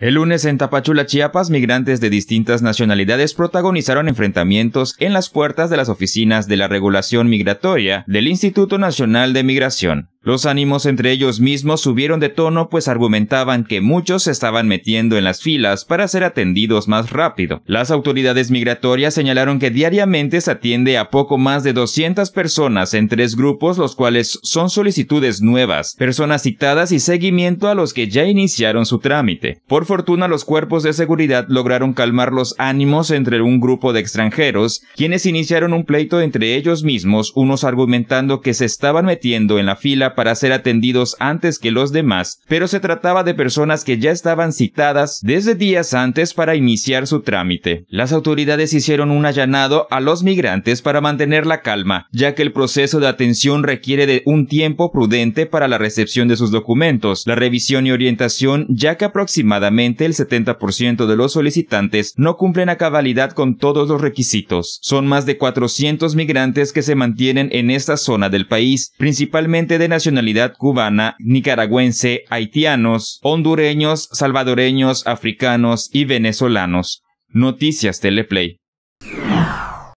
El lunes en Tapachula, Chiapas, migrantes de distintas nacionalidades protagonizaron enfrentamientos en las puertas de las oficinas de la regulación migratoria del Instituto Nacional de Migración. Los ánimos entre ellos mismos subieron de tono pues argumentaban que muchos se estaban metiendo en las filas para ser atendidos más rápido. Las autoridades migratorias señalaron que diariamente se atiende a poco más de 200 personas en tres grupos los cuales son solicitudes nuevas, personas citadas y seguimiento a los que ya iniciaron su trámite. Por fortuna los cuerpos de seguridad lograron calmar los ánimos entre un grupo de extranjeros, quienes iniciaron un pleito entre ellos mismos, unos argumentando que se estaban metiendo en la fila para ser atendidos antes que los demás, pero se trataba de personas que ya estaban citadas desde días antes para iniciar su trámite. Las autoridades hicieron un allanado a los migrantes para mantener la calma, ya que el proceso de atención requiere de un tiempo prudente para la recepción de sus documentos, la revisión y orientación, ya que aproximadamente el 70% de los solicitantes no cumplen a cabalidad con todos los requisitos. Son más de 400 migrantes que se mantienen en esta zona del país, principalmente de nacionalidad cubana, nicaragüense, haitianos, hondureños, salvadoreños, africanos y venezolanos. Noticias Teleplay.